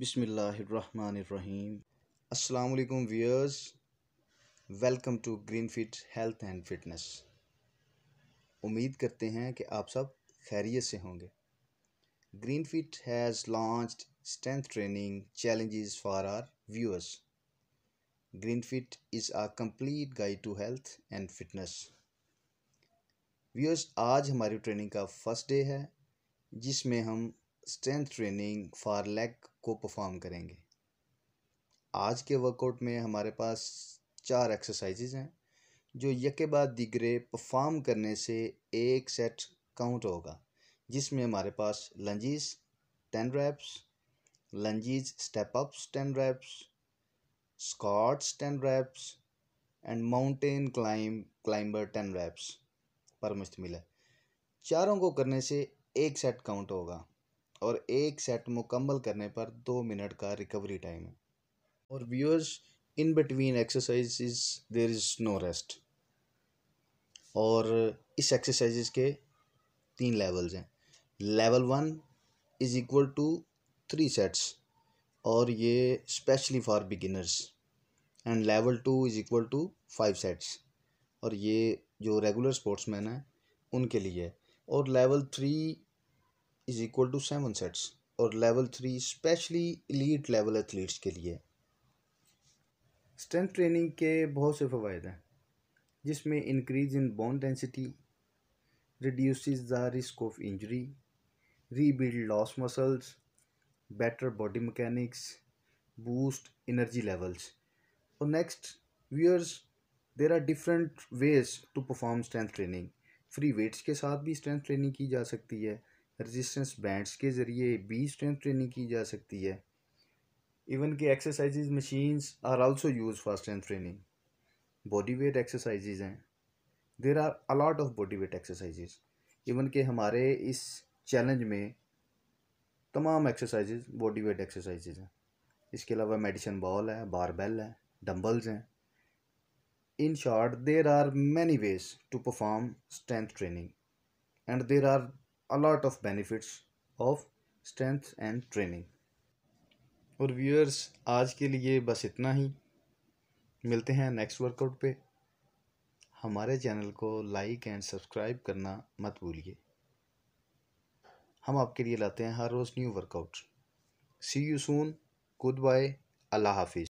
बिसमीम अल्लाम viewers welcome to Green Fit health and fitness उम्मीद करते हैं कि आप सब खैरियत से होंगे Green Fit has launched strength training challenges for our viewers Green Fit is a complete guide to health and fitness viewers आज हमारी ट्रेनिंग का फर्स्ट डे है जिसमें हम स्ट्रेंथ ट्रेनिंग फॉर लेग को परफॉर्म करेंगे आज के वर्कआउट में हमारे पास चार एक्सरसाइजेज हैं जो यके बाद दिगरे परफॉर्म करने से एक सेट काउंट होगा जिसमें हमारे पास lunges ten reps lunges step ups ten reps squats ten reps and mountain climb climber ten reps पर मुश्तमिल है चारों को करने से एक सेट काउंट होगा और एक सेट मुकम्मल करने पर दो मिनट का रिकवरी टाइम है और viewers in between exercise there is no rest और इस एक्सरसाइज के तीन लेवल्स हैं level one is equal to three sets और ये specially for beginners and level two is equal to five sets और ये जो रेगुलर स्पोर्ट्समैन हैं उनके लिए है और level three is equal to seven sets और level three specially elite level athletes के लिए स्ट्रेंथ ट्रेनिंग के बहुत से फ़वाद हैं जिसमें increase in bone density reduce the risk of injury rebuild loss muscles better body mechanics boost energy levels और next viewers there are different ways to perform strength training free weights के साथ भी स्ट्रेंथ ट्रेनिंग की जा सकती है resistance bands के ज़रिए भी स्ट्रेंथ ट्रेनिंग की जा सकती है इवन के exercises machines are also use for strength training body weight exercises हैं there are a lot of body weight exercises even के हमारे इस चैलेंज में तमाम एक्सरसाइजेज बॉडी वेट एक्सरसाइजेज हैं इसके अलावा मेडिसिन बॉल है बारबेल है डम्बल्स हैं in short there are many ways to perform strength training and there are a lot of benefits of strength and training और viewers आज के लिए बस इतना ही मिलते हैं नेक्स्ट वर्कआउट पे हमारे चैनल को लाइक एंड सब्सक्राइब करना मत भूलिए हम आपके लिए लाते हैं हर रोज़ new workout see you soon good bye अल्लाह हाफिज़